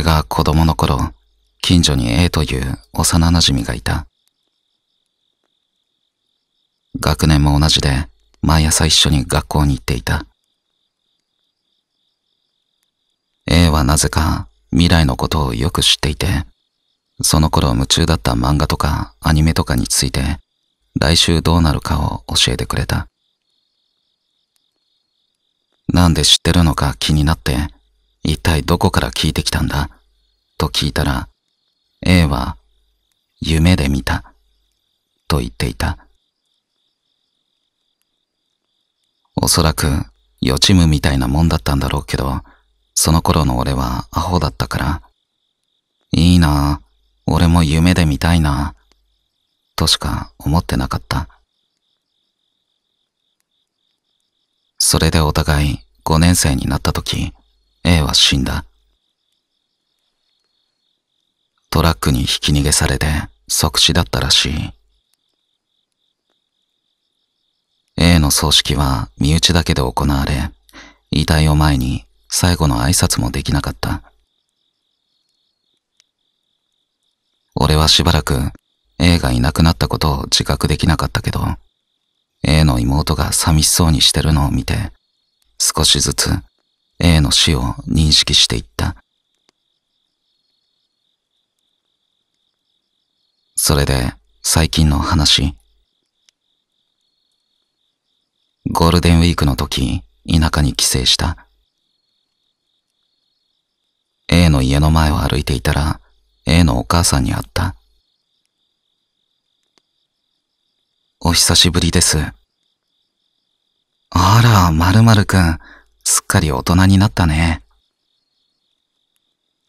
俺が子供の頃、近所に A という幼馴染がいた。学年も同じで、毎朝一緒に学校に行っていた。A はなぜか未来のことをよく知っていて、その頃夢中だった漫画とかアニメとかについて、来週どうなるかを教えてくれた。なんで知ってるのか気になって、一体どこから聞いてきたんだと聞いたら、A は、夢で見た、と言っていた。おそらく、予知夢みたいなもんだったんだろうけど、その頃の俺はアホだったから、いいな俺も夢で見たいなとしか思ってなかった。それでお互い5年生になった時、A は死んだ。トラックにひき逃げされて即死だったらしい。A の葬式は身内だけで行われ、遺体を前に最後の挨拶もできなかった。俺はしばらく A がいなくなったことを自覚できなかったけど、A の妹が寂しそうにしてるのを見て、少しずつ A の死を認識していった。それで最近の話。ゴールデンウィークの時、田舎に帰省した。A の家の前を歩いていたら、A のお母さんに会った。お久しぶりです。あら、まるまるくん。すっかり大人になったね。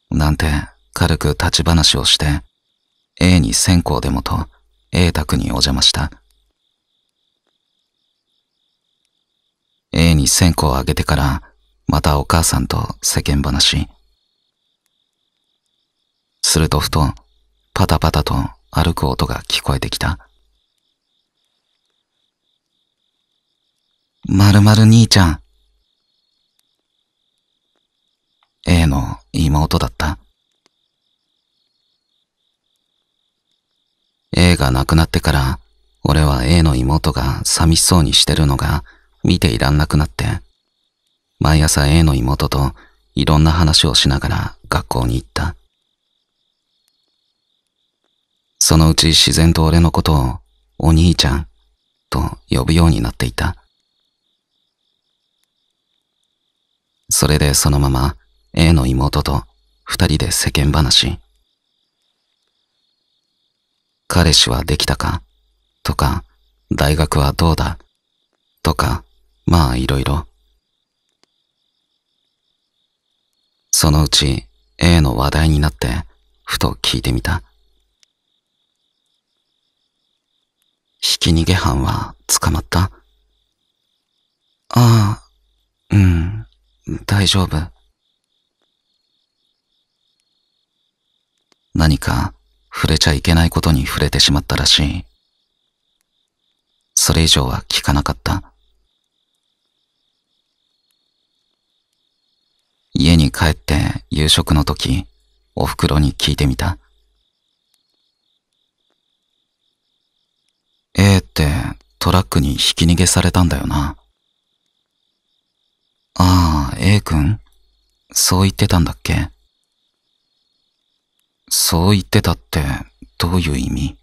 なんて軽く立ち話をして、A に線香でもと A 宅にお邪魔した。A に線香をあげてから、またお母さんと世間話。するとふと、パタパタと歩く音が聞こえてきた。まるまる兄ちゃん、A の妹だった。A が亡くなってから、俺は A の妹が寂しそうにしてるのが見ていらんなくなって、毎朝 A の妹といろんな話をしながら学校に行った。そのうち自然と俺のことをお兄ちゃんと呼ぶようになっていた。それでそのまま A の妹と二人で世間話。彼氏はできたかとか、大学はどうだとか、まあいろいろ。そのうち A の話題になって、ふと聞いてみた。ひき逃げ犯は捕まったああ、うん、大丈夫。何か触れちゃいけないことに触れてしまったらしい。それ以上は聞かなかった。家に帰って夕食の時、お袋に聞いてみた。A ってトラックにひき逃げされたんだよな。ああ、A 君そう言ってたんだっけそう言ってたってどういう意味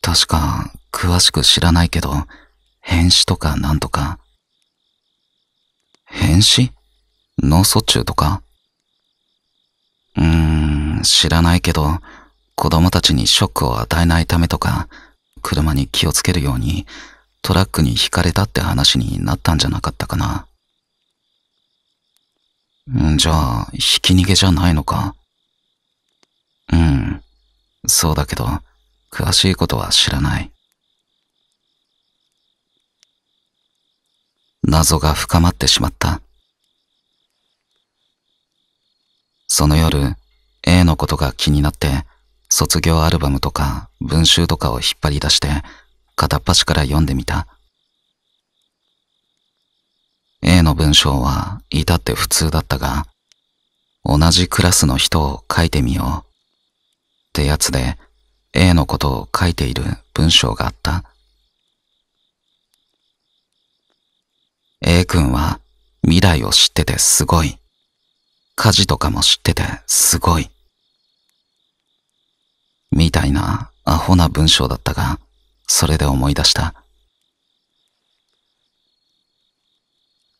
確か詳しく知らないけど、変死とかなんとか。変死脳卒中とかうーん、知らないけど、子供たちにショックを与えないためとか、車に気をつけるように、トラックにひかれたって話になったんじゃなかったかな。んじゃあ、ひき逃げじゃないのか。うん。そうだけど、詳しいことは知らない。謎が深まってしまった。その夜、A のことが気になって、卒業アルバムとか文集とかを引っ張り出して、片っ端から読んでみた。A の文章は至って普通だったが、同じクラスの人を書いてみよう。ってやつで A のことを書いている文章があった。A 君は未来を知っててすごい。家事とかも知っててすごい。みたいなアホな文章だったが、それで思い出した。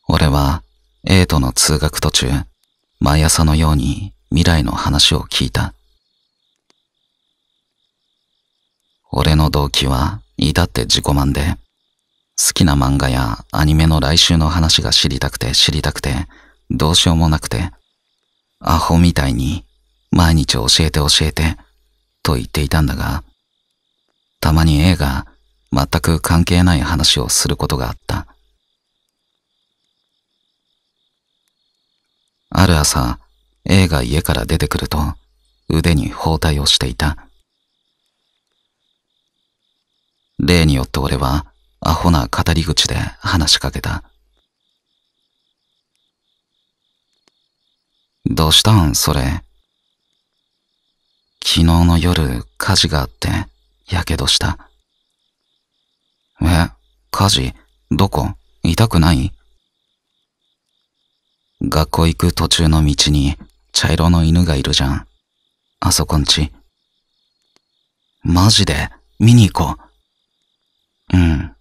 俺は A との通学途中、毎朝のように未来の話を聞いた。俺の動機は至って自己満で、好きな漫画やアニメの来週の話が知りたくて知りたくて、どうしようもなくて、アホみたいに毎日教えて教えて、と言っていたんだが、たまに A が全く関係ない話をすることがあった。ある朝、A が家から出てくると、腕に包帯をしていた。例によって俺はアホな語り口で話しかけた。どうしたんそれ。昨日の夜火事があって、火傷した。え、火事どこ痛くない学校行く途中の道に茶色の犬がいるじゃん。あそこんち。マジで見に行こう。うん。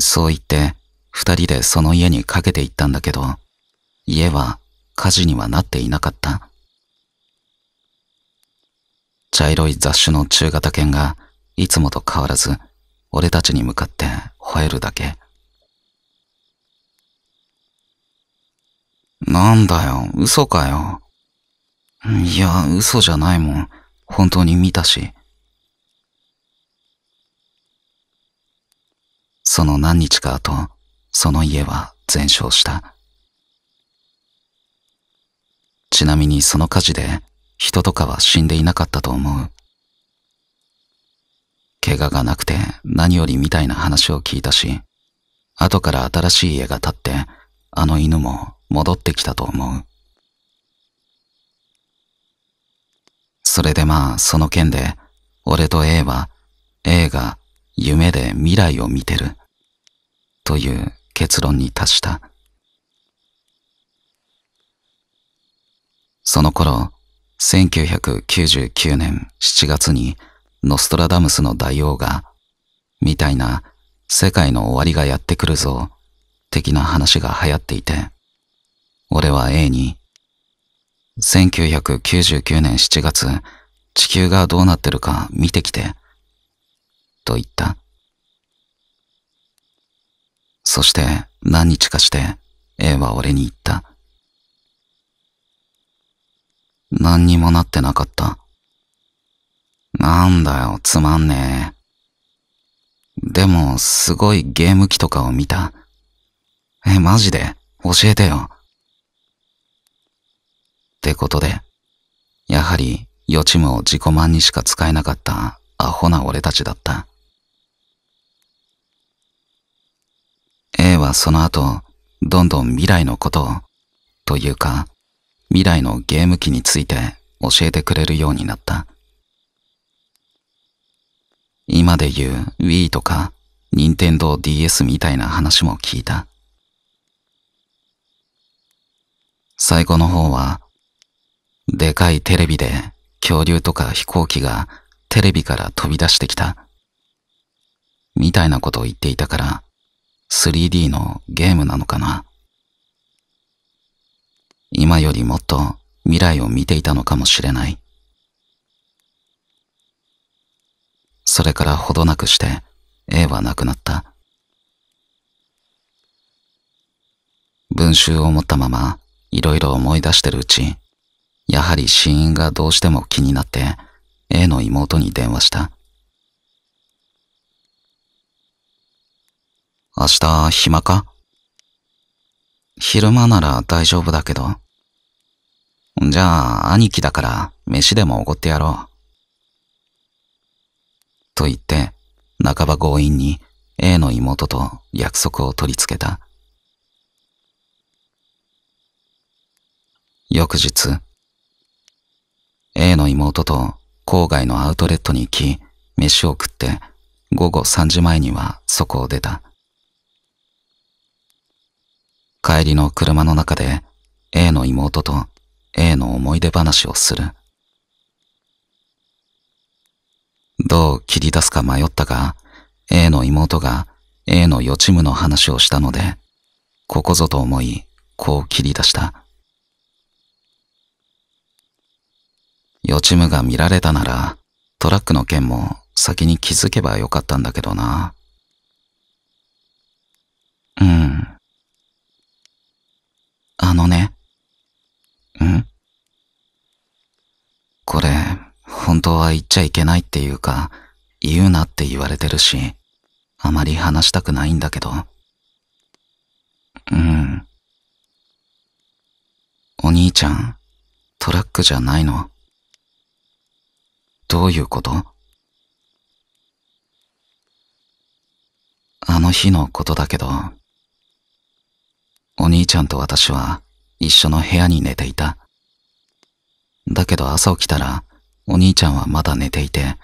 そう言って、二人でその家にかけていったんだけど、家は火事にはなっていなかった。茶色い雑種の中型犬が、いつもと変わらず、俺たちに向かって吠えるだけ。なんだよ、嘘かよ。いや、嘘じゃないもん。本当に見たし。その何日か後、その家は全焼した。ちなみにその火事で人とかは死んでいなかったと思う。怪我がなくて何よりみたいな話を聞いたし、後から新しい家が建って、あの犬も戻ってきたと思う。それでまあその件で、俺と A は、A が夢で未来を見てるという結論に達した。その頃、1999年7月にノストラダムスの大王が、みたいな世界の終わりがやってくるぞ、的な話が流行っていて、俺は A に、1999年7月、地球がどうなってるか見てきて、と言った。そして何日かして A は俺に言った。何にもなってなかった。なんだよ、つまんねえ。でも、すごいゲーム機とかを見た。え、マジで教えてよ。ってことで、やはり予知夢を自己満にしか使えなかったアホな俺たちだった。A はその後、どんどん未来のことを、というか、未来のゲーム機について教えてくれるようになった。今で言う Wii とか Nintendo DS みたいな話も聞いた。最後の方は、でかいテレビで恐竜とか飛行機がテレビから飛び出してきた。みたいなことを言っていたから、3D のゲームなのかな今よりもっと未来を見ていたのかもしれない。それからほどなくして A は亡くなった。文集を持ったままいろいろ思い出してるうち、やはり死因がどうしても気になって A の妹に電話した。明日暇か昼間なら大丈夫だけど。じゃあ兄貴だから飯でもおごってやろう。と言って、半ば強引に A の妹と約束を取り付けた。翌日、A の妹と郊外のアウトレットに行き、飯を食って午後3時前にはそこを出た。帰りの車の中で A の妹と A の思い出話をする。どう切り出すか迷ったが、A の妹が A の予知夢の話をしたので、ここぞと思い、こう切り出した。予知夢が見られたなら、トラックの件も先に気づけばよかったんだけどな。うん。あのね。んこれ、本当は言っちゃいけないっていうか、言うなって言われてるし、あまり話したくないんだけど。うん。お兄ちゃん、トラックじゃないの。どういうことあの日のことだけど、お兄ちゃんと私は一緒の部屋に寝ていた。だけど朝起きたら、お兄ちゃんはまだ寝ていて、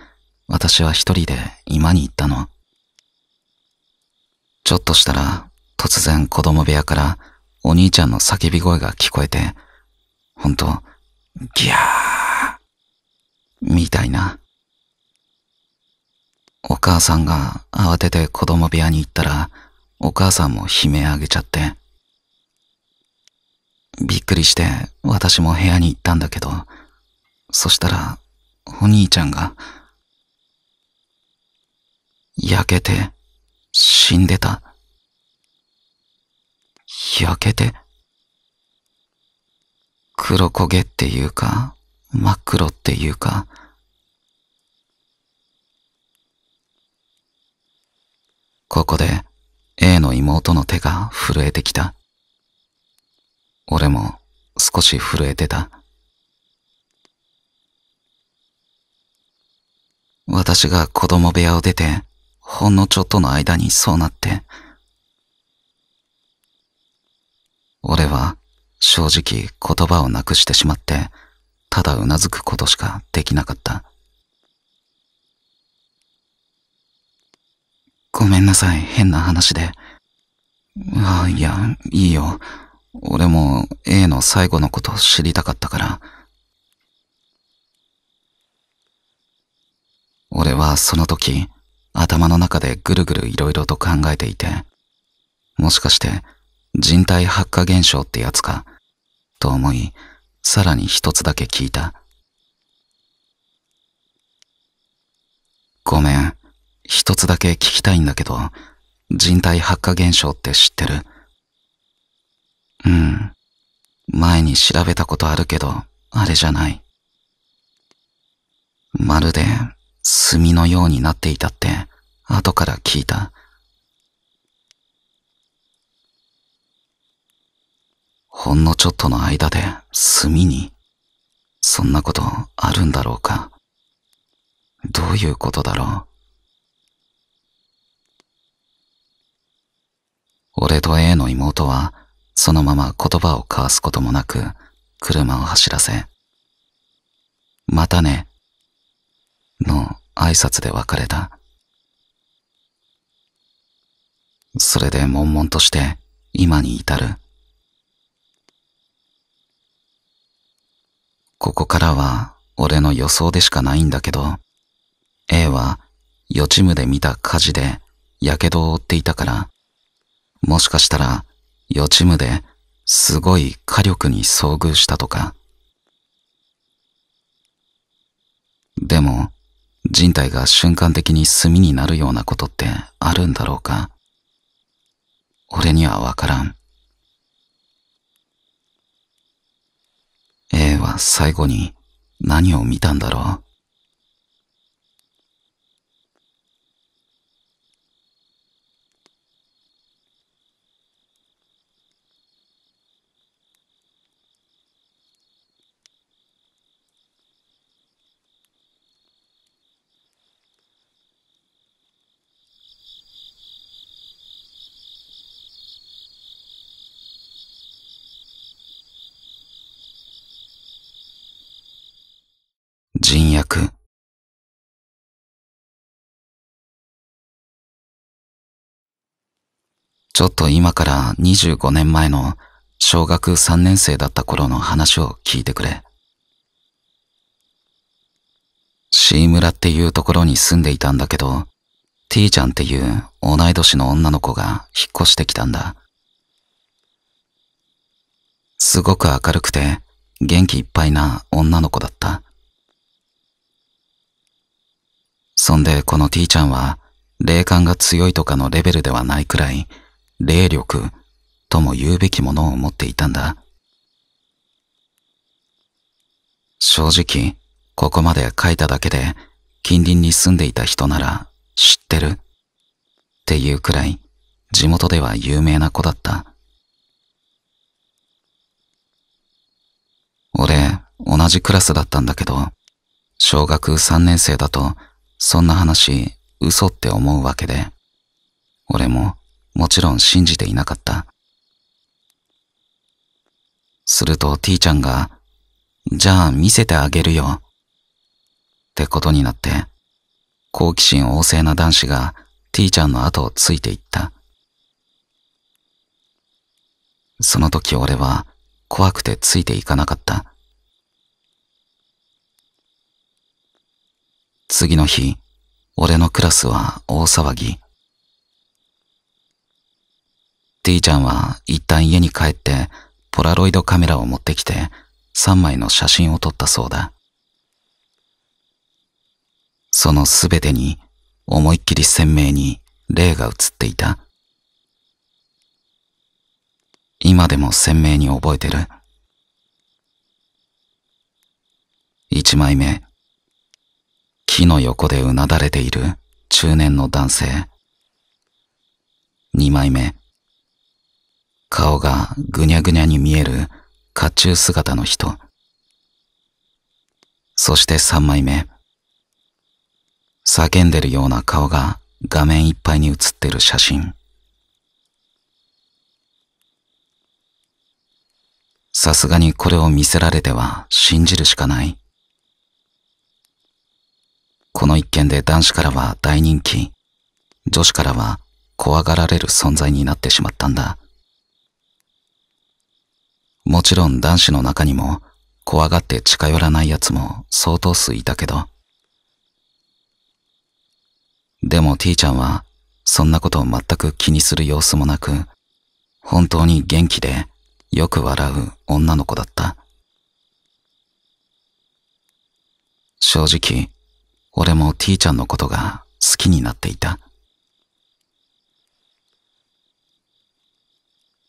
私は一人で居間に行ったの。ちょっとしたら、突然子供部屋からお兄ちゃんの叫び声が聞こえて、ほんと、ギャーみたいな。お母さんが慌てて子供部屋に行ったら、お母さんも悲鳴あげちゃって、びっくりして私も部屋に行ったんだけど、そしたら、お兄ちゃんが、焼けて、死んでた。焼けて、黒焦げっていうか、真っ黒っていうか、ここで A の妹の手が震えてきた。俺も少し震えてた。私が子供部屋を出て、ほんのちょっとの間にそうなって、俺は正直言葉をなくしてしまって、ただうなずくことしかできなかった。ごめんなさい、変な話で。ああ、いや、いいよ。俺も A の最後のことを知りたかったから。俺はその時、頭の中でぐるぐる色々と考えていて、もしかして人体発火現象ってやつか、と思い、さらに一つだけ聞いた。ごめん、一つだけ聞きたいんだけど、人体発火現象って知ってるうん。前に調べたことあるけど、あれじゃない。まるで、炭のようになっていたって、後から聞いた。ほんのちょっとの間で炭に、そんなことあるんだろうか。どういうことだろう。俺と A の妹は、そのまま言葉を交わすこともなく、車を走らせ、またね、の挨拶で別れた。それで悶々として今に至る。ここからは俺の予想でしかないんだけど、A は予知夢で見た火事で火傷を負っていたから、もしかしたら予知夢ですごい火力に遭遇したとか。でも、人体が瞬間的に炭になるようなことってあるんだろうか俺にはわからん。A は最後に何を見たんだろうく。ちょっと今から25年前の小学3年生だった頃の話を聞いてくれ。C 村っていうところに住んでいたんだけど、T ちゃんっていう同い年の女の子が引っ越してきたんだ。すごく明るくて元気いっぱいな女の子だった。そんでこの T ちゃんは、霊感が強いとかのレベルではないくらい、霊力とも言うべきものを持っていたんだ。正直、ここまで書いただけで、近隣に住んでいた人なら知ってるっていうくらい、地元では有名な子だった。俺、同じクラスだったんだけど、小学3年生だとそんな話、嘘って思うわけで、俺ももちろん信じていなかった。すると T ちゃんが、じゃあ見せてあげるよ。ってことになって、好奇心旺盛な男子が T ちゃんの後をついていった。その時俺は怖くてついていかなかった。次の日、俺のクラスは大騒ぎ。T ちゃんは一旦家に帰って、ポラロイドカメラを持ってきて、3枚の写真を撮ったそうだ。そのすべてに、思いっきり鮮明に霊が映っていた。今でも鮮明に覚えてる。一枚目、木の横でうなだれている中年の男性。二枚目。顔がぐにゃぐにゃに見える甲冑姿の人。そして三枚目。叫んでるような顔が画面いっぱいに写ってる写真。さすがにこれを見せられては信じるしかない。この一件で男子からは大人気、女子からは怖がられる存在になってしまったんだ。もちろん男子の中にも怖がって近寄らない奴も相当数いたけど。でも T ちゃんはそんなことを全く気にする様子もなく、本当に元気でよく笑う女の子だった。正直、俺も T ちゃんのことが好きになっていた。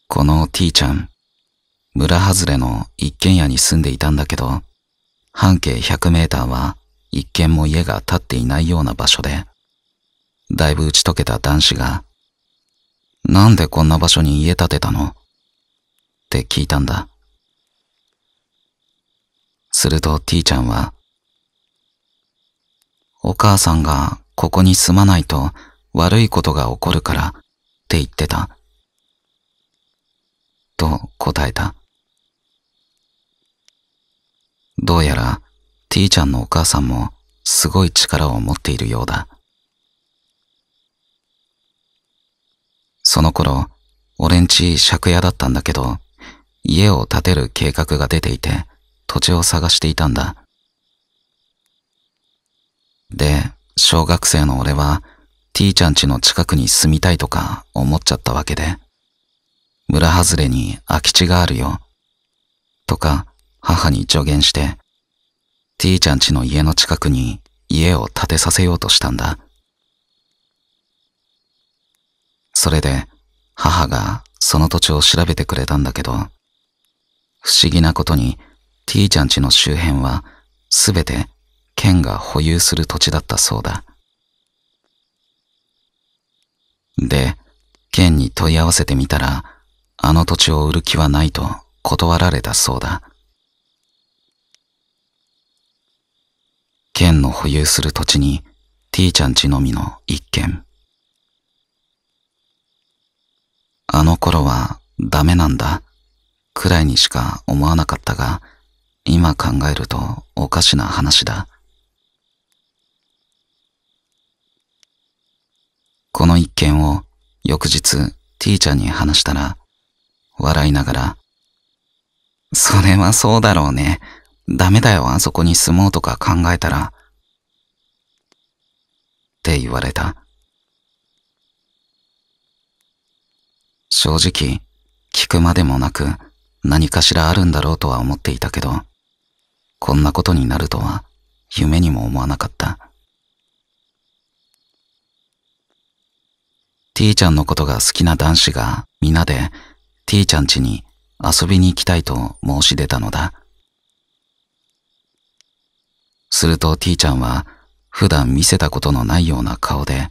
この T ちゃん、村外れの一軒家に住んでいたんだけど、半径100メーターは一軒も家が建っていないような場所で、だいぶ打ち解けた男子が、なんでこんな場所に家建てたのって聞いたんだ。すると T ちゃんは、お母さんがここに住まないと悪いことが起こるからって言ってた。と答えた。どうやら T ちゃんのお母さんもすごい力を持っているようだ。その頃、俺んち借家だったんだけど、家を建てる計画が出ていて土地を探していたんだ。で、小学生の俺は T ちゃん家の近くに住みたいとか思っちゃったわけで、村外れに空き地があるよ、とか母に助言して、T ちゃん家の家の近くに家を建てさせようとしたんだ。それで母がその土地を調べてくれたんだけど、不思議なことに T ちゃん家の周辺はすべて県が保有する土地だったそうだ。で、県に問い合わせてみたら、あの土地を売る気はないと断られたそうだ。県の保有する土地に T ちゃんちのみの一軒。あの頃はダメなんだくらいにしか思わなかったが、今考えるとおかしな話だ。この一件を翌日 T ちゃんに話したら、笑いながら、それはそうだろうね。ダメだよ、あそこに住もうとか考えたら。って言われた。正直、聞くまでもなく何かしらあるんだろうとは思っていたけど、こんなことになるとは夢にも思わなかった。T ちゃんのことが好きな男子が皆で T ちゃん家に遊びに行きたいと申し出たのだ。すると T ちゃんは普段見せたことのないような顔で、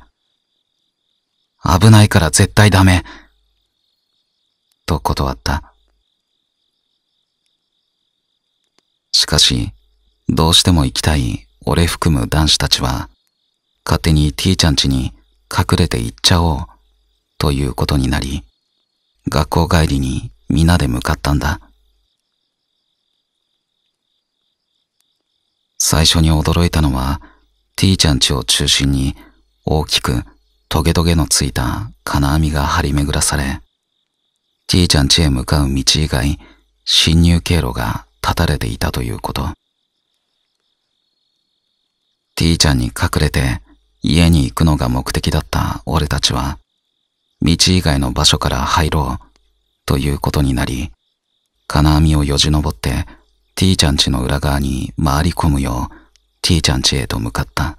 危ないから絶対ダメと断った。しかし、どうしても行きたい俺含む男子たちは、勝手に T ちゃん家に隠れて行っちゃおうということになり、学校帰りに皆で向かったんだ。最初に驚いたのは、T ちゃんちを中心に大きくトゲトゲのついた金網が張り巡らされ、T ちゃんちへ向かう道以外、侵入経路が立たれていたということ。T ちゃんに隠れて家に行くのが目的だった俺たちは、道以外の場所から入ろうということになり、金網をよじ登って T ちゃんちの裏側に回り込むよう T ちゃんちへと向かった。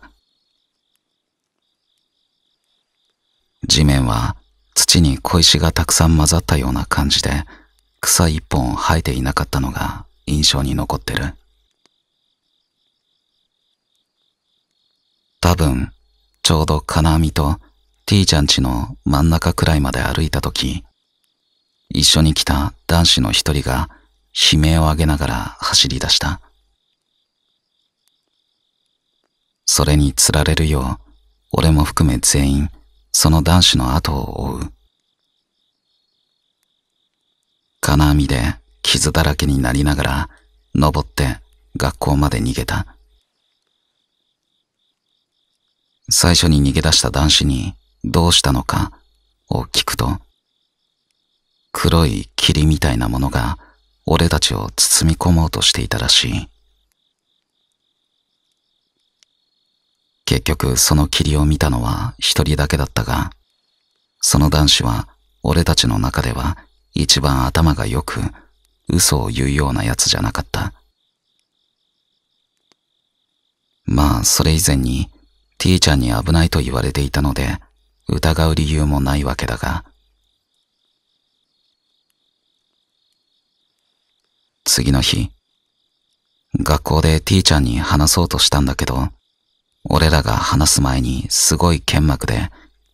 地面は土に小石がたくさん混ざったような感じで草一本生えていなかったのが印象に残ってる。多分、ちょうど金網と T ちゃん家の真ん中くらいまで歩いた時、一緒に来た男子の一人が悲鳴を上げながら走り出した。それにつられるよう、俺も含め全員、その男子の後を追う。金網で傷だらけになりながら、登って学校まで逃げた。最初に逃げ出した男子にどうしたのかを聞くと、黒い霧みたいなものが俺たちを包み込もうとしていたらしい。結局その霧を見たのは一人だけだったが、その男子は俺たちの中では一番頭がよく嘘を言うようなやつじゃなかった。まあそれ以前に T ちゃんに危ないと言われていたので疑う理由もないわけだが、次の日、学校で T ちゃんに話そうとしたんだけど、俺らが話す前にすごい剣幕で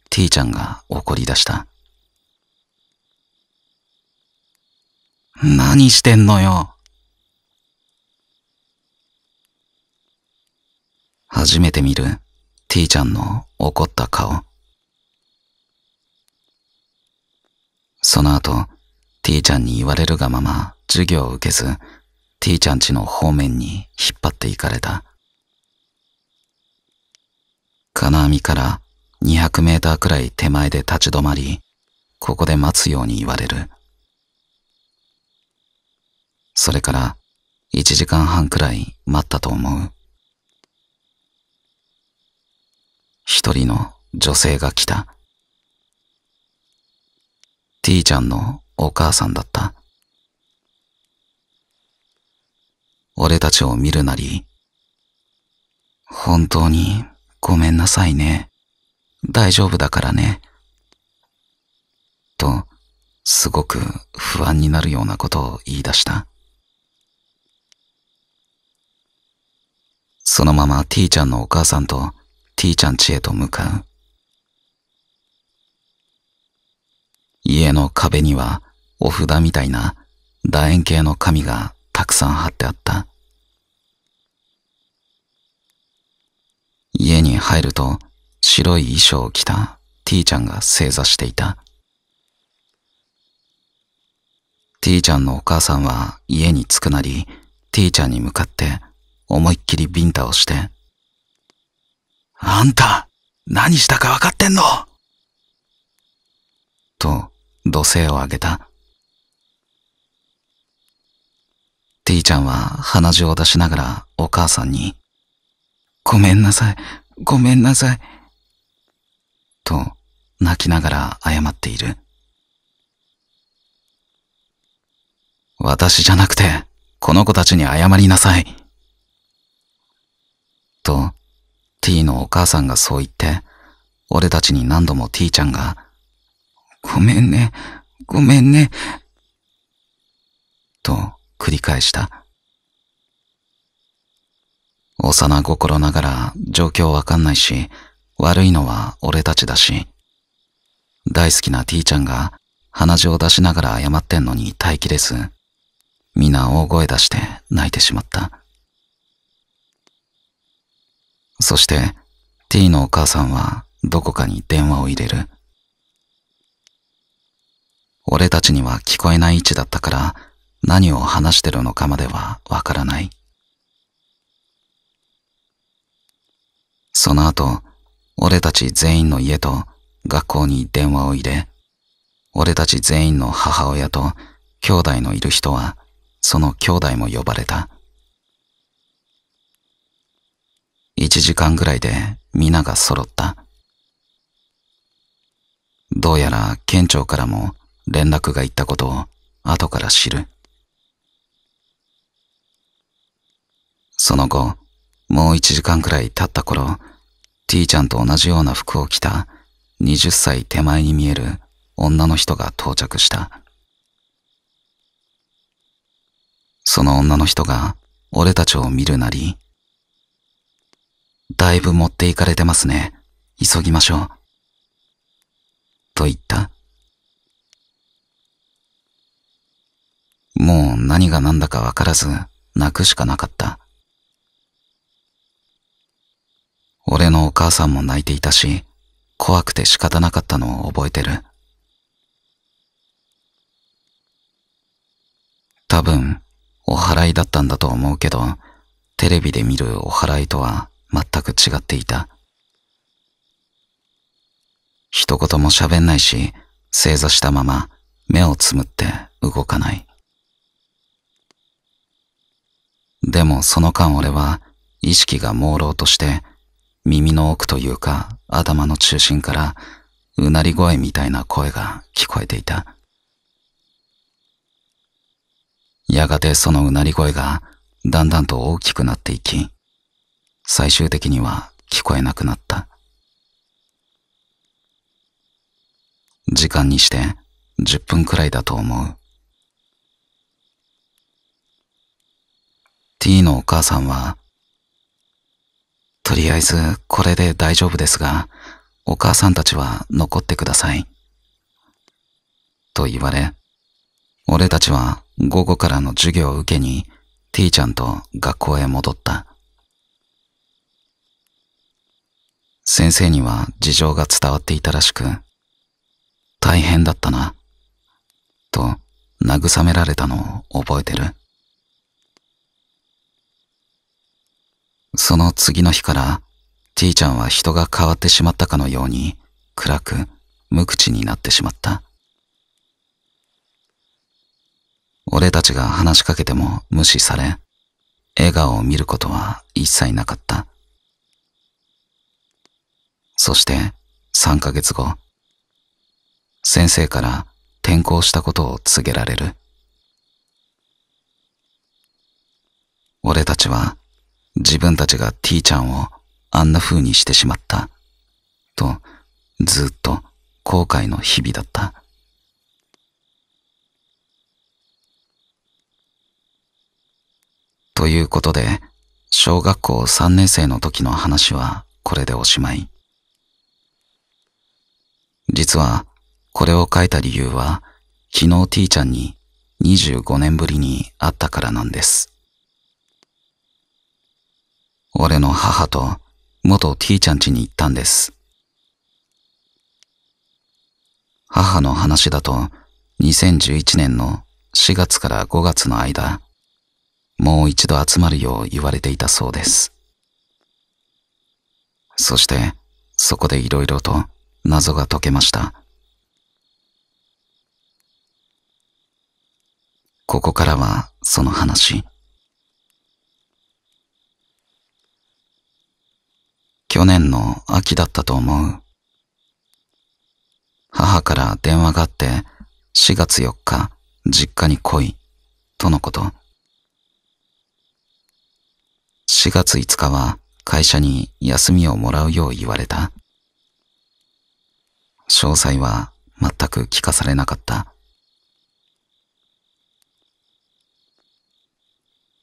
T ちゃんが怒り出した。何してんのよ初めて見る T ちゃんの怒った顔。その後、T ちゃんに言われるがまま授業を受けず、T ちゃんちの方面に引っ張っていかれた。金網から200メーターくらい手前で立ち止まり、ここで待つように言われる。それから1時間半くらい待ったと思う。一人の女性が来た。T ちゃんのお母さんだった。俺たちを見るなり、本当にごめんなさいね。大丈夫だからね。と、すごく不安になるようなことを言い出した。そのまま T ちゃんのお母さんと T ちゃん家へと向かう。家の壁にはお札みたいな楕円形の紙がたくさん貼ってあった。家に入ると白い衣装を着た T ちゃんが正座していた。T ちゃんのお母さんは家に着くなり T ちゃんに向かって思いっきりビンタをして、あんた、何したか分かってんのと、土星をあげた。T ちゃんは鼻血を出しながらお母さんに、ごめんなさい、ごめんなさい、と泣きながら謝っている。私じゃなくて、この子たちに謝りなさい。と、T のお母さんがそう言って、俺たちに何度も T ちゃんがごめんね、ごめんね、と繰り返した。幼心ながら状況わかんないし、悪いのは俺たちだし、大好きな T ちゃんが鼻血を出しながら謝ってんのに耐えきれず、皆大声出して泣いてしまった。そして T のお母さんはどこかに電話を入れる。俺たちには聞こえない位置だったから、何を話してるのかまではわからない。その後、俺たち全員の家と学校に電話を入れ、俺たち全員の母親と兄弟のいる人は、その兄弟も呼ばれた。一時間ぐらいで皆が揃った。どうやら県庁からも連絡が行ったことを後から知る。その後、もう一時間くらい経った頃、T ちゃんと同じような服を着た20歳手前に見える女の人が到着した。その女の人が俺たちを見るなり、だいぶ持っていかれてますね。急ぎましょう。と言った。もう何が何だかわからず泣くしかなかった。俺のお母さんも泣いていたし、怖くて仕方なかったのを覚えてる。多分、お祓いだったんだと思うけど、テレビで見るお祓いとは全く違っていた。一言も喋んないし、正座したまま目をつむって動かない。でもその間俺は意識が朦朧として耳の奥というか頭の中心からうなり声みたいな声が聞こえていた。やがてそのうなり声がだんだんと大きくなっていき、最終的には聞こえなくなった。時間にして10分くらいだと思う。T のお母さんは、とりあえずこれで大丈夫ですが、お母さんたちは残ってください。と言われ、俺たちは午後からの授業を受けに T ちゃんと学校へ戻った。先生には事情が伝わっていたらしく、大変だったな、と慰められたのを覚えてる。その次の日から、T ちゃんは人が変わってしまったかのように、暗く、無口になってしまった。俺たちが話しかけても無視され、笑顔を見ることは一切なかった。そして3ヶ月後、先生から転校したことを告げられる。俺たちは自分たちが T ちゃんをあんな風にしてしまった、とずっと後悔の日々だった。ということで、小学校三年生の時の話はこれでおしまい。実は、これを書いた理由は、昨日 T ちゃんに25年ぶりに会ったからなんです。俺の母と元 T ちゃん家に行ったんです。母の話だと2011年の4月から5月の間、もう一度集まるよう言われていたそうです。そして、そこで色々と謎が解けました。ここからはその話。去年の秋だったと思う。母から電話があって、4月4日、実家に来い、とのこと。4月5日は会社に休みをもらうよう言われた。詳細は全く聞かされなかった。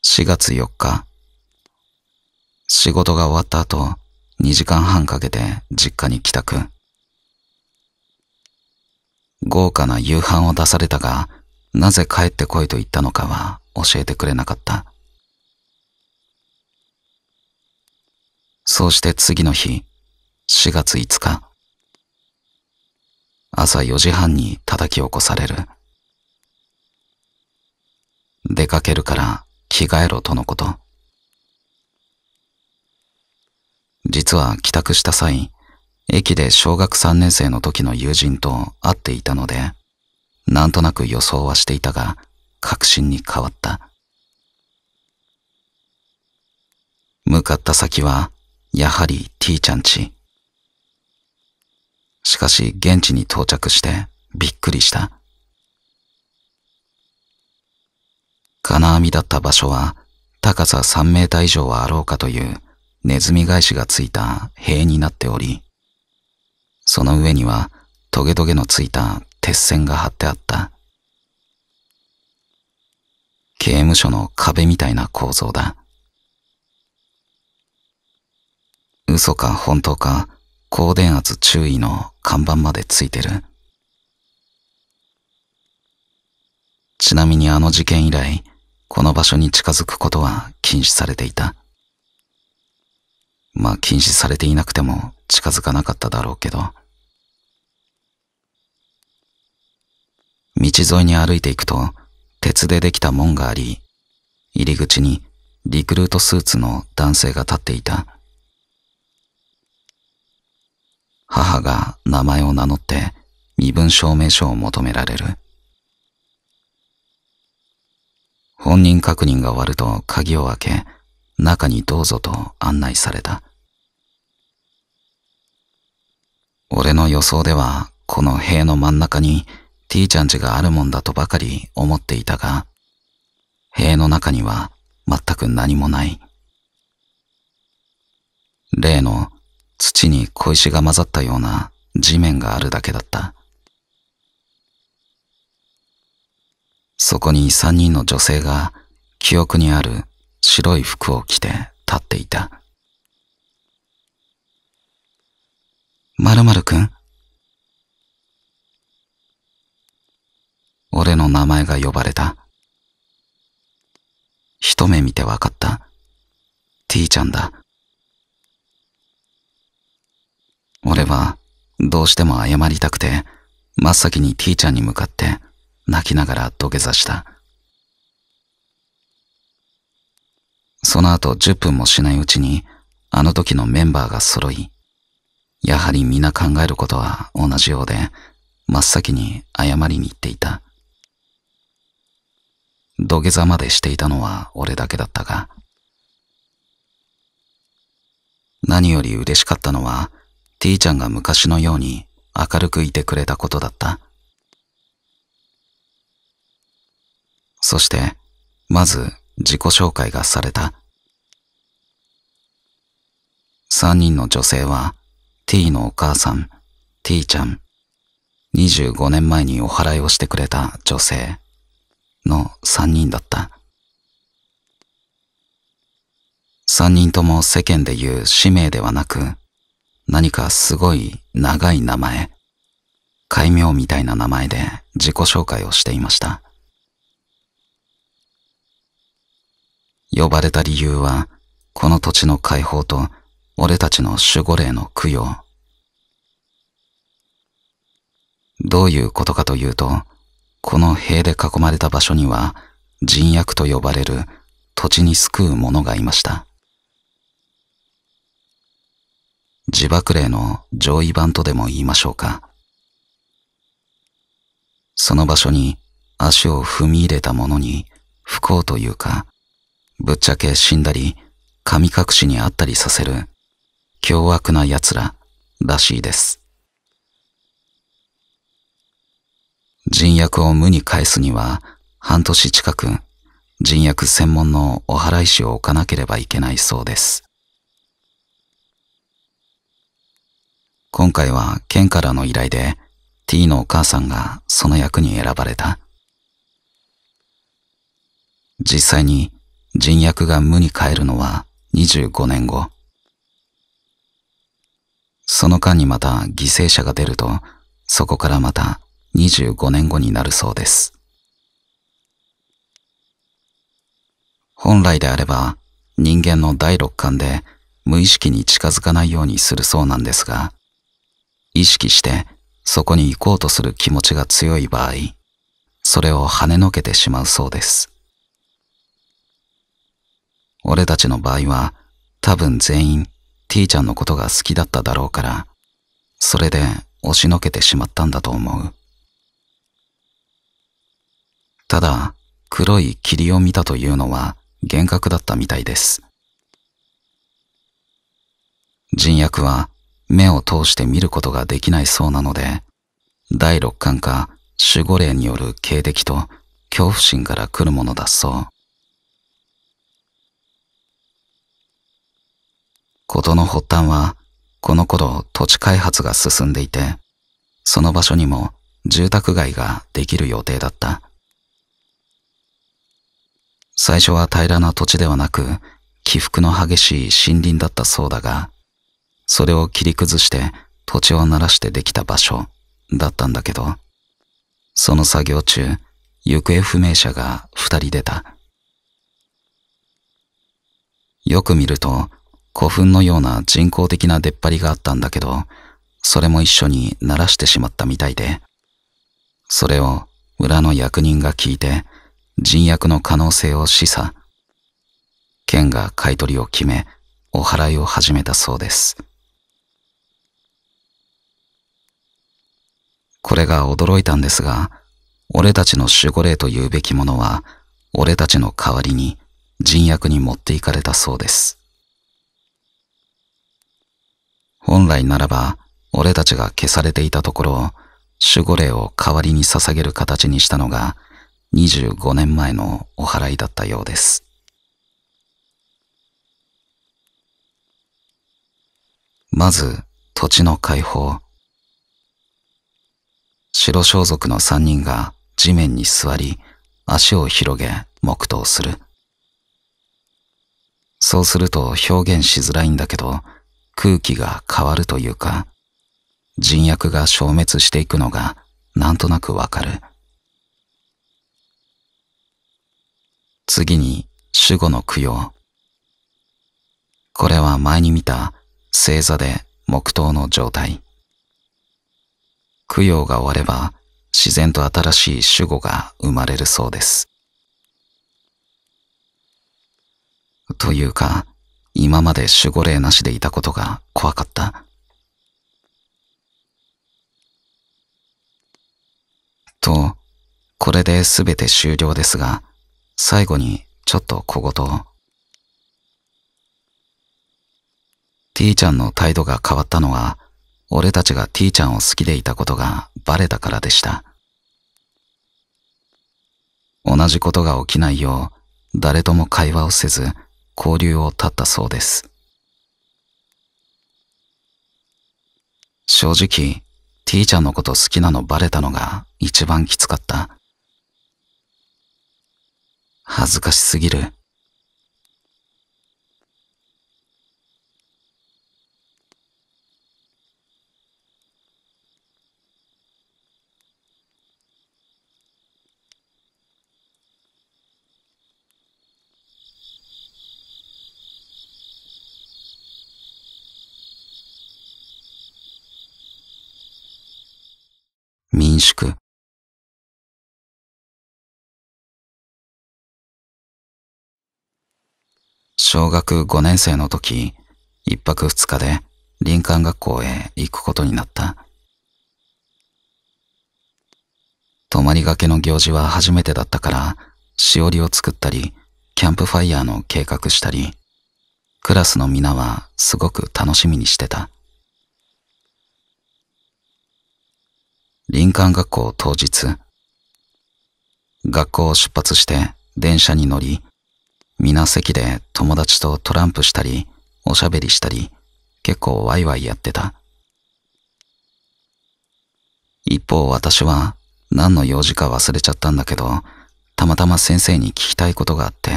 4月4日、仕事が終わった後、2時間半かけて実家に帰宅。豪華な夕飯を出されたが、なぜ帰ってこいと言ったのかは教えてくれなかった。そうして次の日、4月5日、朝4時半に叩き起こされる。出かけるから着替えろとのこと。実は帰宅した際、駅で小学3年生の時の友人と会っていたので、なんとなく予想はしていたが、確信に変わった。向かった先は、やはり T ちゃん家。しかし現地に到着してびっくりした。金網だった場所は高さ3メーター以上はあろうかというネズミ返しがついた塀になっており、その上にはトゲトゲのついた鉄線が張ってあった。刑務所の壁みたいな構造だ。嘘か本当か高電圧注意の看板までついてる。ちなみにあの事件以来、この場所に近づくことは禁止されていた。まあ禁止されていなくても近づかなかっただろうけど。道沿いに歩いていくと、鉄でできた門があり、入り口にリクルートスーツの男性が立っていた。母が名前を名乗って身分証明書を求められる。本人確認が終わると鍵を開け、中にどうぞと案内された。俺の予想では、この塀の真ん中に T ちゃんちがあるもんだとばかり思っていたが、塀の中には全く何もない。例の土に小石が混ざったような地面があるだけだった。そこに三人の女性が記憶にある白い服を着て立っていた。まるくん俺の名前が呼ばれた。一目見てわかった。T ちゃんだ。俺はどうしても謝りたくて、真っ先に T ちゃんに向かって泣きながら土下座した。その後10分もしないうちに、あの時のメンバーが揃い、やはり皆考えることは同じようで、真っ先に謝りに行っていた。土下座までしていたのは俺だけだったが、何より嬉しかったのは、T ちゃんが昔のように明るくいてくれたことだった。そして、まず自己紹介がされた。三人の女性は T のお母さん、T ちゃん、25年前にお祓いをしてくれた女性の三人だった。三人とも世間で言う使命ではなく、何かすごい長い名前、改名みたいな名前で自己紹介をしていました。呼ばれた理由は、この土地の解放と俺たちの守護霊の供養。どういうことかというと、この塀で囲まれた場所には、人役と呼ばれる土地に救う者がいました。自爆霊の上位版とでも言いましょうか。その場所に足を踏み入れた者に不幸というか、ぶっちゃけ死んだり、神隠しにあったりさせる凶悪な奴ららしいです。人薬を無に返すには、半年近く人薬専門のお祓い師を置かなければいけないそうです。今回は県からの依頼で T のお母さんがその役に選ばれた。実際に人薬が無にえるのは25年後。その間にまた犠牲者が出ると、そこからまた25年後になるそうです。本来であれば人間の第六感で無意識に近づかないようにするそうなんですが、意識してそこに行こうとする気持ちが強い場合、それを跳ねのけてしまうそうです。俺たちの場合は多分全員 T ちゃんのことが好きだっただろうから、それで押しのけてしまったんだと思う。ただ、黒い霧を見たというのは幻覚だったみたいです。人役は目を通して見ることができないそうなので、第六感か守護霊による警笛と恐怖心から来るものだそう。事の発端は、この頃土地開発が進んでいて、その場所にも住宅街ができる予定だった。最初は平らな土地ではなく、起伏の激しい森林だったそうだが、それを切り崩して土地を鳴らしてできた場所だったんだけど、その作業中、行方不明者が二人出た。よく見ると、古墳のような人工的な出っ張りがあったんだけど、それも一緒に鳴らしてしまったみたいで、それを裏の役人が聞いて、人役の可能性を示唆。県が買い取りを決め、お祓いを始めたそうです。これが驚いたんですが、俺たちの守護霊というべきものは、俺たちの代わりに人役に持っていかれたそうです。本来ならば、俺たちが消されていたところを、守護霊を代わりに捧げる形にしたのが、25年前のお祓いだったようです。まず、土地の解放。白装束の三人が地面に座り、足を広げ黙祷する。そうすると表現しづらいんだけど、空気が変わるというか、人脈が消滅していくのがなんとなくわかる。次に主語の供養。これは前に見た星座で黙祷の状態。供養が終われば自然と新しい主語が生まれるそうです。というか、今まで守護霊なしでいたことが怖かった。と、これで全て終了ですが、最後にちょっと小言を。T ちゃんの態度が変わったのは、俺たちが T ちゃんを好きでいたことがバレたからでした。同じことが起きないよう、誰とも会話をせず、交流を絶ったそうです。正直、T ちゃんのこと好きなのバレたのが一番きつかった。恥ずかしすぎる。小学5年生の時、一泊二日で林間学校へ行くことになった。泊まりがけの行事は初めてだったから、しおりを作ったり、キャンプファイヤーの計画したり、クラスの皆はすごく楽しみにしてた。林間学校当日、学校を出発して電車に乗り、皆席で友達とトランプしたり、おしゃべりしたり、結構ワイワイやってた。一方私は何の用事か忘れちゃったんだけど、たまたま先生に聞きたいことがあって、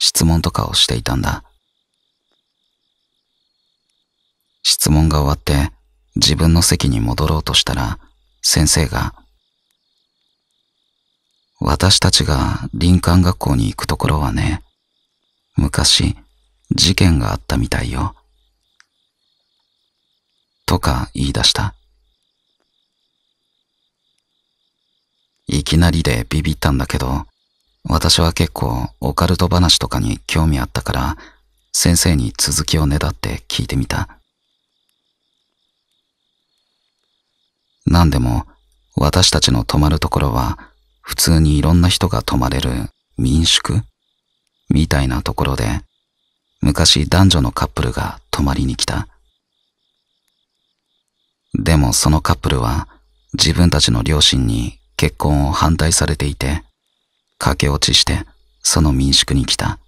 質問とかをしていたんだ。質問が終わって自分の席に戻ろうとしたら、先生が、私たちが林間学校に行くところはね、昔、事件があったみたいよ。とか言い出した。いきなりでビビったんだけど、私は結構オカルト話とかに興味あったから、先生に続きをねだって聞いてみた。なんでも、私たちの泊まるところは、普通にいろんな人が泊まれる民宿みたいなところで、昔男女のカップルが泊まりに来た。でもそのカップルは自分たちの両親に結婚を反対されていて、駆け落ちしてその民宿に来た。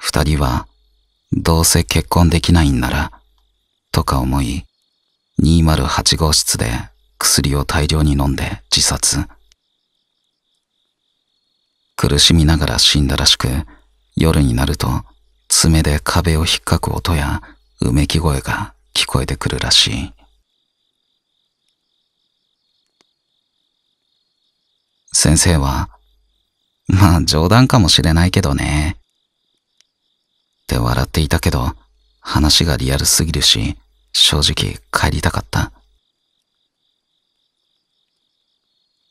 二人は、どうせ結婚できないんなら、とか思い、208号室で薬を大量に飲んで自殺。苦しみながら死んだらしく、夜になると爪で壁をひっかく音やうめき声が聞こえてくるらしい。先生は、まあ冗談かもしれないけどね。って笑っていたけど、話がリアルすぎるし、正直帰りたかった。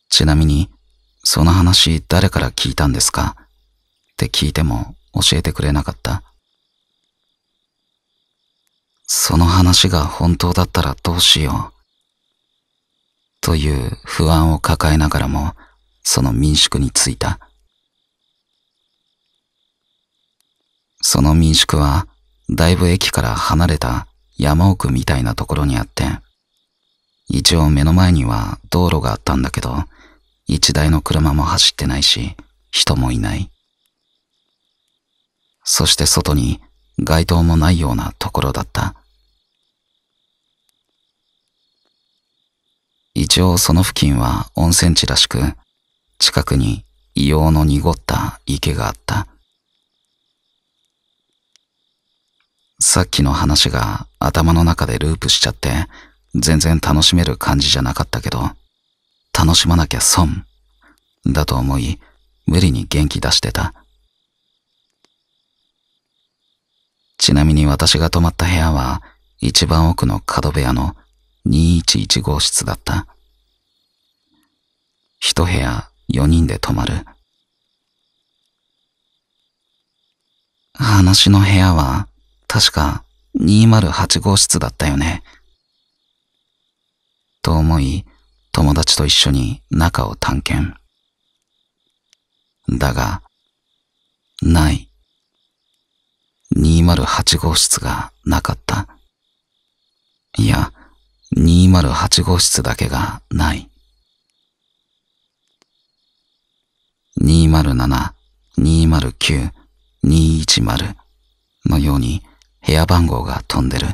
ちなみに、その話誰から聞いたんですかって聞いても教えてくれなかった。その話が本当だったらどうしよう。という不安を抱えながらも、その民宿に着いた。その民宿は、だいぶ駅から離れた山奥みたいなところにあって、一応目の前には道路があったんだけど、一台の車も走ってないし、人もいない。そして外に街灯もないようなところだった。一応その付近は温泉地らしく、近くに硫黄の濁った池があった。さっきの話が頭の中でループしちゃって、全然楽しめる感じじゃなかったけど、楽しまなきゃ損。だと思い、無理に元気出してた。ちなみに私が泊まった部屋は、一番奥の角部屋の211号室だった。一部屋4人で泊まる。話の部屋は、確か208号室だったよね。と思い、友達と一緒に中を探検。だが、ない。208号室がなかった。いや、208号室だけがない。207、209、210のように部屋番号が飛んでる。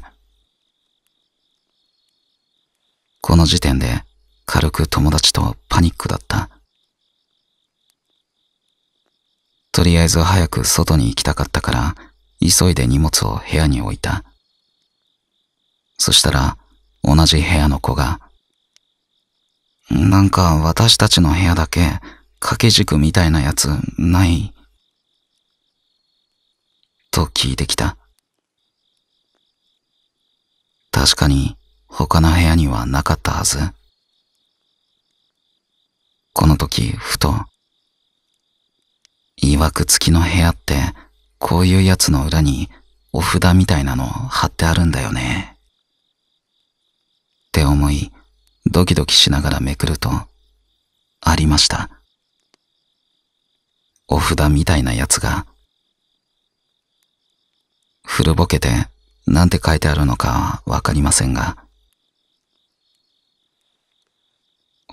この時点で軽く友達とパニックだった。とりあえず早く外に行きたかったから、急いで荷物を部屋に置いた。そしたら、同じ部屋の子が、なんか私たちの部屋だけ掛け軸みたいなやつないと聞いてきた。確かに他の部屋にはなかったはず。この時、ふと、いわく月の部屋って、こういうやつの裏にお札みたいなの貼ってあるんだよね。って思い、ドキドキしながらめくると、ありました。お札みたいなやつが、古ぼけて、なんて書いてあるのかわかりませんが、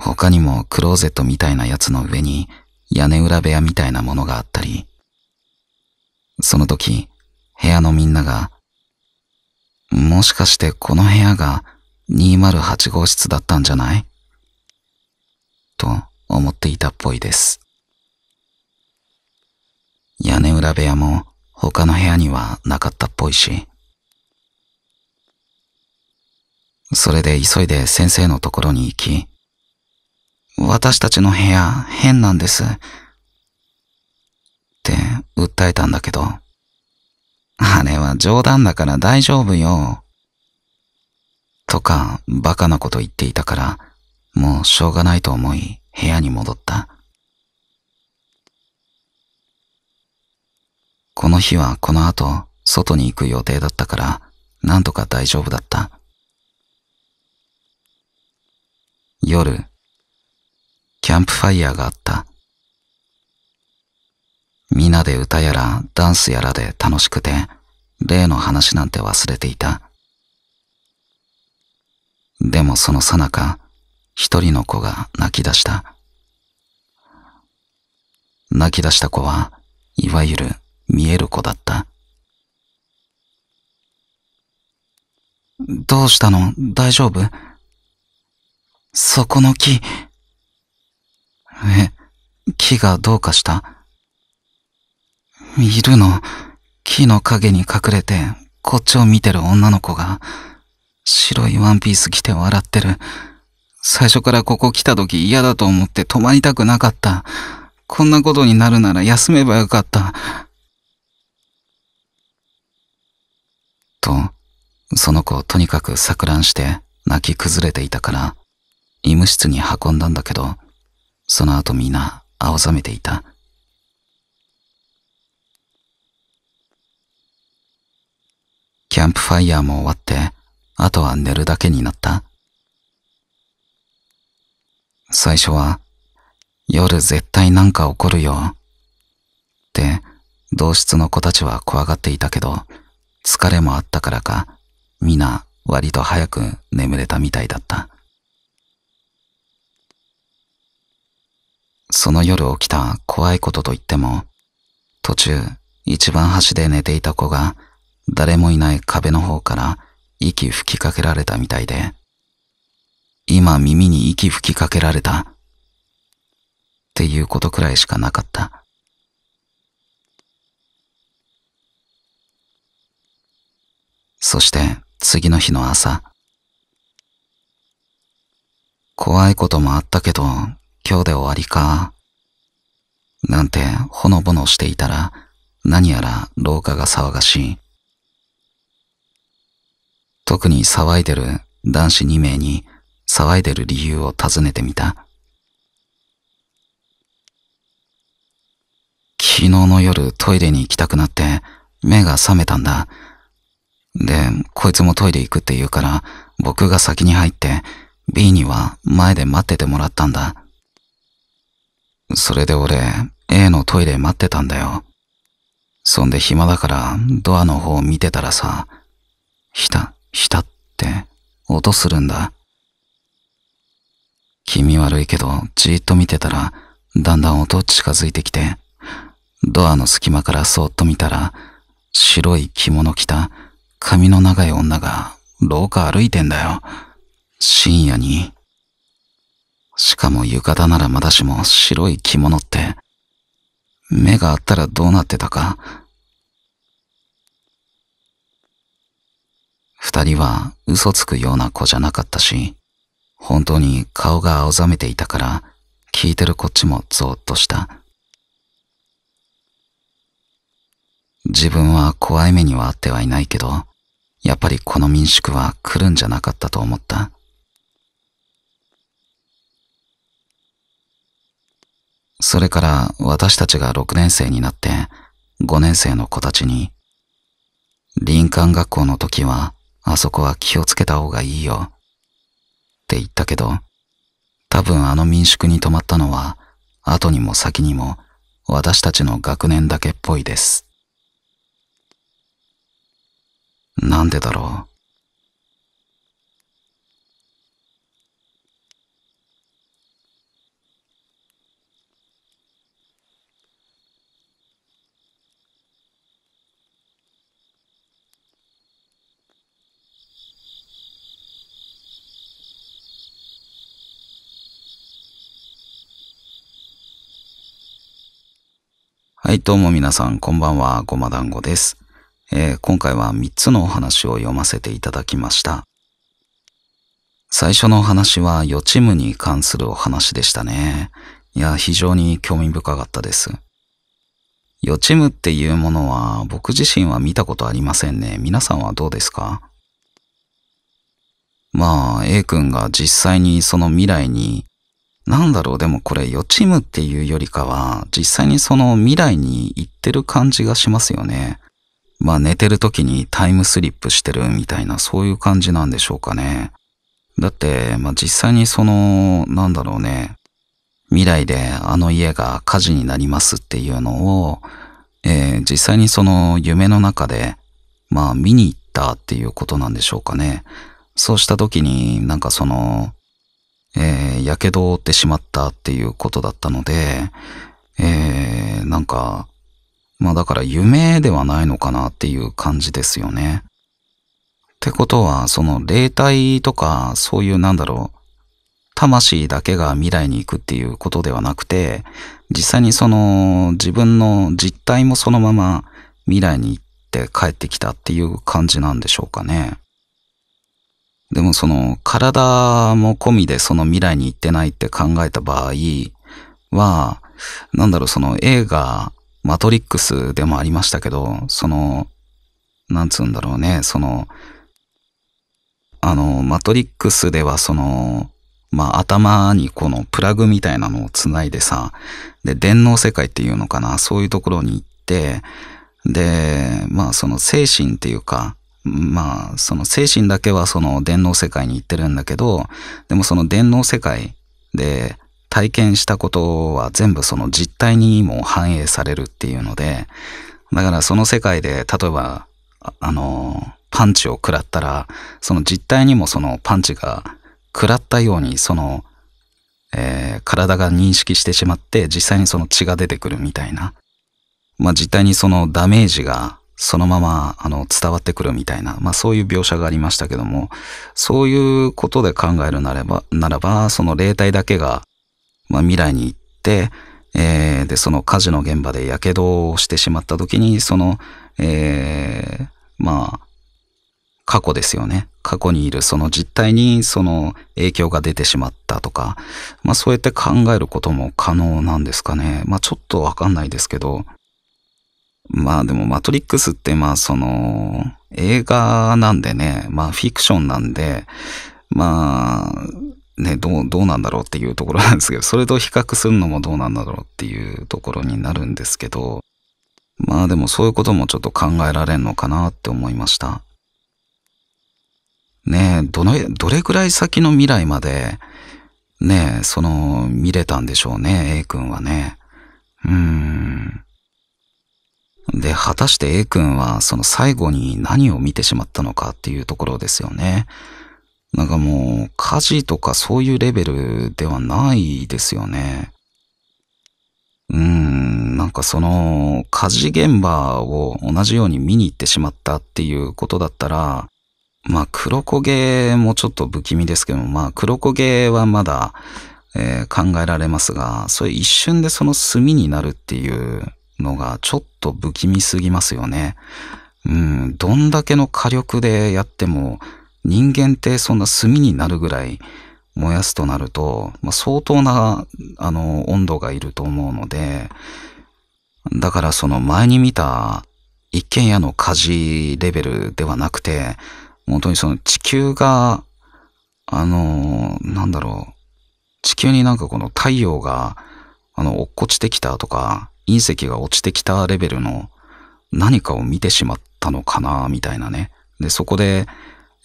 他にもクローゼットみたいなやつの上に屋根裏部屋みたいなものがあったり、その時、部屋のみんなが、もしかしてこの部屋が208号室だったんじゃないと思っていたっぽいです。屋根裏部屋も他の部屋にはなかったっぽいし、それで急いで先生のところに行き、私たちの部屋変なんです。って訴えたんだけど、あれは冗談だから大丈夫よ。とか、バカなこと言っていたから、もうしょうがないと思い、部屋に戻った。この日はこの後、外に行く予定だったから、なんとか大丈夫だった。夜、キャンプファイヤーがあった。皆で歌やらダンスやらで楽しくて、例の話なんて忘れていた。でもそのさなか、一人の子が泣き出した。泣き出した子は、いわゆる見える子だった。どうしたの大丈夫そこの木。え、木がどうかしたいるの。木の影に隠れて、こっちを見てる女の子が、白いワンピース着て笑ってる。最初からここ来た時嫌だと思って泊まりたくなかった。こんなことになるなら休めばよかった。と、その子をとにかく錯乱して泣き崩れていたから、医務室に運んだんだけど、その後皆青ざめていた。キャンプファイヤーも終わって、あとは寝るだけになった。最初は、夜絶対なんか起こるよ。って、同室の子たちは怖がっていたけど、疲れもあったからか、皆割と早く眠れたみたいだった。その夜起きた怖いことといっても、途中一番端で寝ていた子が誰もいない壁の方から息吹きかけられたみたいで、今耳に息吹きかけられたっていうことくらいしかなかった。そして次の日の朝。怖いこともあったけど今日で終わりか。なんてほのぼのしていたら、何やら廊下が騒がしい。特に騒いでる男子2名に騒いでる理由を尋ねてみた。昨日の夜トイレに行きたくなって目が覚めたんだ。で、こいつもトイレ行くって言うから僕が先に入って B には前で待っててもらったんだ。それで俺、A のトイレ待ってたんだよ。そんで暇だからドアの方見てたらさ、ひた、ひたって音するんだ。気味悪いけどじーっと見てたらだんだん音近づいてきて、ドアの隙間からそっと見たら白い着物着た髪の長い女が廊下歩いてんだよ。深夜に。しかも浴衣ならまだしも白い着物って、目があったらどうなってたか。二人は嘘つくような子じゃなかったし、本当に顔が青ざめていたから、聞いてるこっちもゾーッとした。自分は怖い目にはあってはいないけど、やっぱりこの民宿は来るんじゃなかったと思った。それから私たちが6年生になって5年生の子たちに、林間学校の時はあそこは気をつけた方がいいよって言ったけど、多分あの民宿に泊まったのは後にも先にも私たちの学年だけっぽいです。なんでだろう。はい、どうも皆さん、こんばんは、ごま団子です、えー、今回は3つのお話を読ませていただきました。最初のお話は、予知夢に関するお話でしたね。いや、非常に興味深かったです。予知夢っていうものは、僕自身は見たことありませんね。皆さんはどうですかまあ、A 君が実際にその未来になんだろう、でもこれ予知夢っていうよりかは、実際にその未来に行ってる感じがしますよね。まあ寝てる時にタイムスリップしてるみたいな、そういう感じなんでしょうかね。だって、まあ実際にその、なんだろうね、未来であの家が火事になりますっていうのを、えー、実際にその夢の中で、まあ見に行ったっていうことなんでしょうかね。そうした時になんかそのえー、やけどを負ってしまったっていうことだったので、えー、なんか、まあだから夢ではないのかなっていう感じですよね。ってことは、その霊体とか、そういうなんだろう、魂だけが未来に行くっていうことではなくて、実際にその自分の実体もそのまま未来に行って帰ってきたっていう感じなんでしょうかね。でもその体も込みでその未来に行ってないって考えた場合は、なんだろう、その映画、マトリックスでもありましたけど、その、なんつうんだろうね、その、あの、マトリックスではその、まあ、頭にこのプラグみたいなのをつないでさ、で、電脳世界っていうのかな、そういうところに行って、で、まあ、その精神っていうか、まあ、その精神だけはその電脳世界に行ってるんだけど、でもその電脳世界で体験したことは全部その実体にも反映されるっていうので、だからその世界で、例えば、あの、パンチを食らったら、その実体にもそのパンチが食らったように、その、えー、体が認識してしまって、実際にその血が出てくるみたいな。まあ実体にそのダメージがそのまま、あの、伝わってくるみたいな、まあそういう描写がありましたけども、そういうことで考えるならば、ならば、その霊体だけが、まあ未来に行って、えー、で、その火事の現場で火傷をしてしまった時に、その、えー、まあ、過去ですよね。過去にいるその実態にその影響が出てしまったとか、まあそうやって考えることも可能なんですかね。まあちょっとわかんないですけど、まあでもマトリックスってまあその映画なんでね、まあフィクションなんで、まあね、どう、どうなんだろうっていうところなんですけど、それと比較するのもどうなんだろうっていうところになるんですけど、まあでもそういうこともちょっと考えられんのかなって思いました。ねえ、どの、どれくらい先の未来まで、ねえ、その、見れたんでしょうね、A 君はね。うーん。で、果たして A 君はその最後に何を見てしまったのかっていうところですよね。なんかもう、家事とかそういうレベルではないですよね。うーん、なんかその、家事現場を同じように見に行ってしまったっていうことだったら、まあ黒焦げもちょっと不気味ですけどまあ黒焦げはまだ、えー、考えられますが、それ一瞬でその炭になるっていう、のがちょっと不気味すぎますよね。うん、どんだけの火力でやっても、人間ってそんな炭になるぐらい燃やすとなると、まあ、相当な、あの、温度がいると思うので、だからその前に見た一軒家の火事レベルではなくて、本当にその地球が、あの、なんだろう、地球になんかこの太陽が、あの、落っこちてきたとか、隕石が落ちてきたレベルの何かを見てしまったのかな、みたいなね。で、そこで、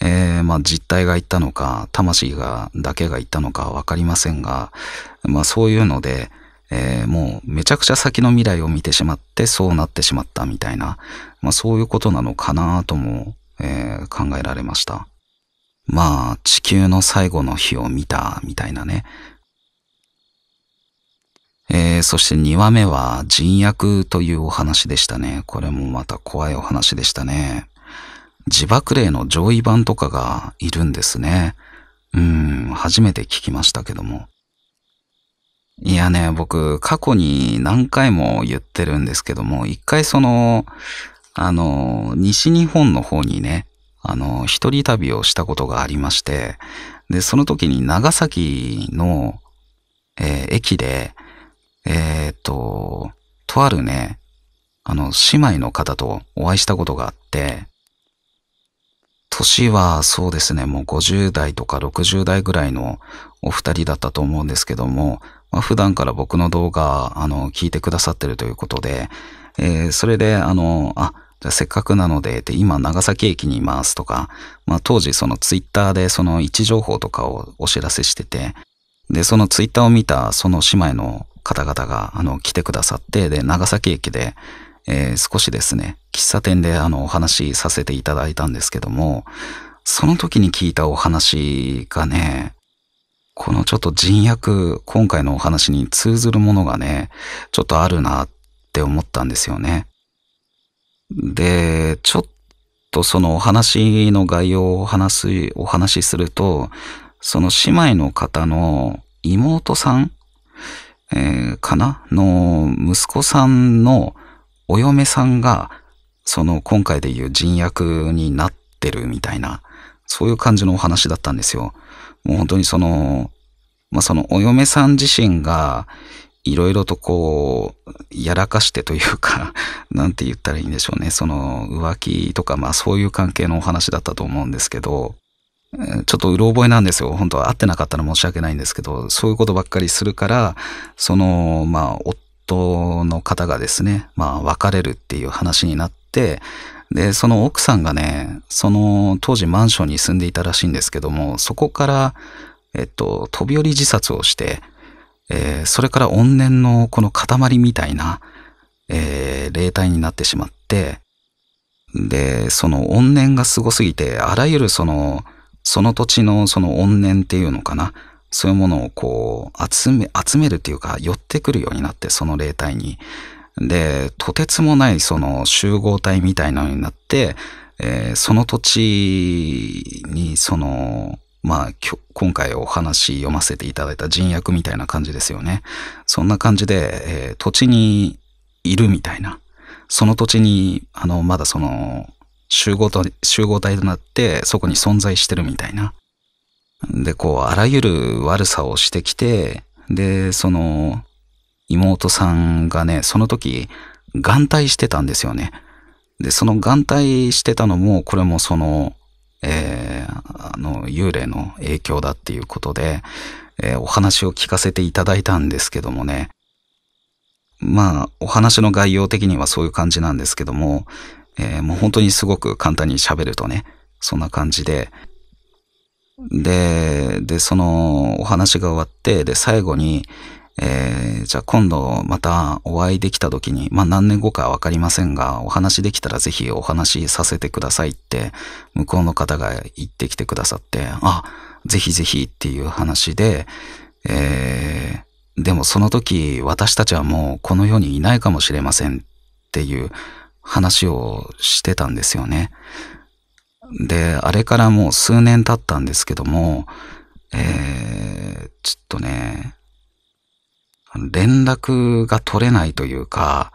えー、まあ実体が言ったのか、魂が、だけが言ったのかわかりませんが、まあそういうので、えー、もうめちゃくちゃ先の未来を見てしまってそうなってしまったみたいな、まあそういうことなのかなとも、えー、考えられました。まあ地球の最後の日を見たみたいなね、えー、そして2話目は人役というお話でしたね。これもまた怖いお話でしたね。自爆霊の上位版とかがいるんですね。うん、初めて聞きましたけども。いやね、僕、過去に何回も言ってるんですけども、一回その、あの、西日本の方にね、あの、一人旅をしたことがありまして、で、その時に長崎の、えー、駅で、えー、っと、とあるね、あの、姉妹の方とお会いしたことがあって、年はそうですね、もう50代とか60代ぐらいのお二人だったと思うんですけども、まあ、普段から僕の動画、あの、聞いてくださってるということで、えー、それで、あの、あ、じゃせっかくなので、で、今長崎駅にいますとか、まあ当時そのツイッターでその位置情報とかをお知らせしてて、で、そのツイッターを見たその姉妹の方々が、あの、来てくださって、で、長崎駅で、えー、少しですね、喫茶店であの、お話しさせていただいたんですけども、その時に聞いたお話がね、このちょっと人脈、今回のお話に通ずるものがね、ちょっとあるなって思ったんですよね。で、ちょっとそのお話の概要をお話す、お話しすると、その姉妹の方の妹さんえー、かなの息子さんのお嫁さんが、その今回でいう人役になってるみたいな、そういう感じのお話だったんですよ。もう本当にその、まあ、そのお嫁さん自身が、いろいろとこう、やらかしてというか、なんて言ったらいいんでしょうね。その浮気とか、まあそういう関係のお話だったと思うんですけど、ちょっとうろ覚えなんですよ。本当は会ってなかったら申し訳ないんですけど、そういうことばっかりするから、その、まあ、夫の方がですね、まあ、別れるっていう話になって、で、その奥さんがね、その当時マンションに住んでいたらしいんですけども、そこから、えっと、飛び降り自殺をして、えー、それから怨念のこの塊みたいな、えー、霊体になってしまって、で、その怨念がすごすぎて、あらゆるその、その土地のその怨念っていうのかな。そういうものをこう、集め、集めるっていうか、寄ってくるようになって、その霊体に。で、とてつもないその集合体みたいなのになって、えー、その土地にその、まあ、今回お話読ませていただいた人役みたいな感じですよね。そんな感じで、えー、土地にいるみたいな。その土地に、あの、まだその、集合体、集合体となってそこに存在してるみたいな。で、こう、あらゆる悪さをしてきて、で、その、妹さんがね、その時、眼帯してたんですよね。で、その眼帯してたのも、これもその、えー、あの、幽霊の影響だっていうことで、えー、お話を聞かせていただいたんですけどもね。まあ、お話の概要的にはそういう感じなんですけども、えー、もう本当にすごく簡単に喋るとね、そんな感じで、で、で、そのお話が終わって、で、最後に、えー、じゃあ今度またお会いできた時に、まあ何年後かわかりませんが、お話できたらぜひお話しさせてくださいって、向こうの方が言ってきてくださって、あ、ぜひぜひっていう話で、えー、でもその時私たちはもうこの世にいないかもしれませんっていう話をしてたんですよね。で、あれからもう数年経ったんですけども、えー、ちょっとね、連絡が取れないというか、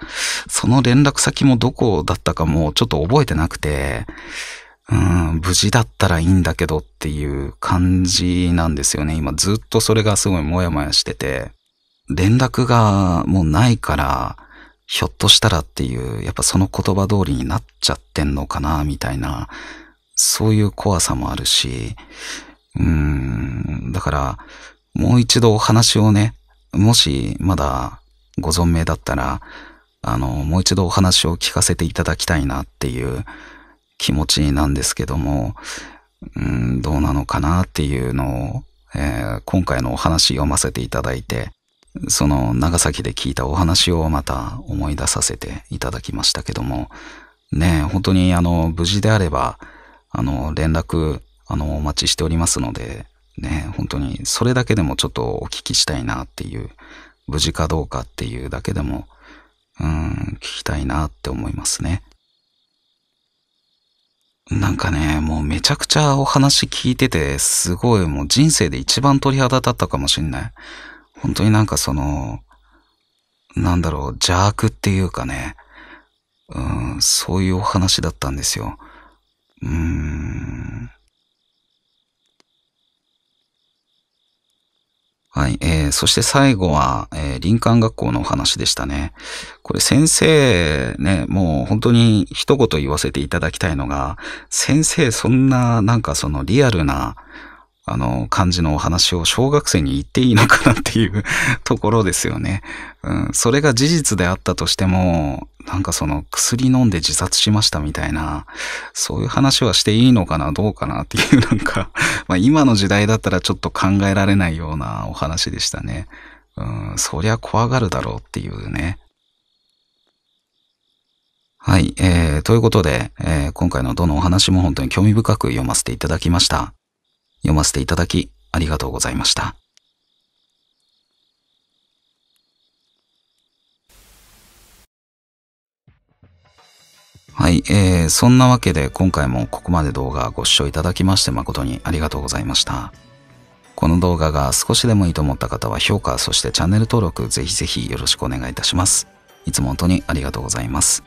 その連絡先もどこだったかもちょっと覚えてなくて、うん、無事だったらいいんだけどっていう感じなんですよね。今ずっとそれがすごいモヤモヤしてて、連絡がもうないから、ひょっとしたらっていう、やっぱその言葉通りになっちゃってんのかな、みたいな、そういう怖さもあるし、うーん、だから、もう一度お話をね、もしまだご存命だったら、あの、もう一度お話を聞かせていただきたいなっていう気持ちなんですけども、うん、どうなのかなっていうのを、えー、今回のお話読ませていただいて、その長崎で聞いたお話をまた思い出させていただきましたけども、ね本当にあの、無事であれば、あの、連絡、あの、お待ちしておりますので、ね、本当にそれだけでもちょっとお聞きしたいなっていう、無事かどうかっていうだけでも、うん、聞きたいなって思いますね。なんかね、もうめちゃくちゃお話聞いてて、すごいもう人生で一番鳥肌立ったかもしんない。本当になんかその、なんだろう、邪悪っていうかね、うん、そういうお話だったんですよ。うーん。はい、えー、そして最後は、えー、林間学校のお話でしたね。これ先生ね、もう本当に一言言わせていただきたいのが、先生そんななんかそのリアルな、あの、感じのお話を小学生に言っていいのかなっていう ところですよね。うん、それが事実であったとしても、なんかその薬飲んで自殺しましたみたいな、そういう話はしていいのかな、どうかなっていう なんかまあ今の時代だったらちょっと考えられないようなお話でしたね。うん、そりゃ怖がるだろうっていうね。はい、えー、ということで、えー、今回のどのお話も本当に興味深く読ませていただきました。読ませていただきありがとうございました。はい、えー、そんなわけで今回もここまで動画ご視聴いただきまして誠にありがとうございました。この動画が少しでもいいと思った方は評価、そしてチャンネル登録ぜひぜひよろしくお願いいたします。いつも本当にありがとうございます。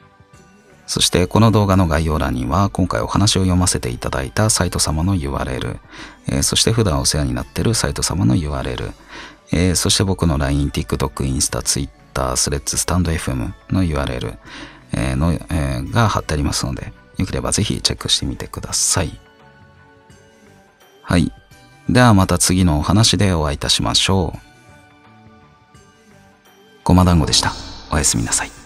そしてこの動画の概要欄には今回お話を読ませていただいたサイト様の URL、えー、そして普段お世話になってるサイト様の URL、えー、そして僕の LINE、TikTok、インスタ、Twitter、スレッズ、スタンド FM の URL、えー、の、えー、が貼ってありますので、よければぜひチェックしてみてください。はい。ではまた次のお話でお会いいたしましょう。ごま団子でした。おやすみなさい。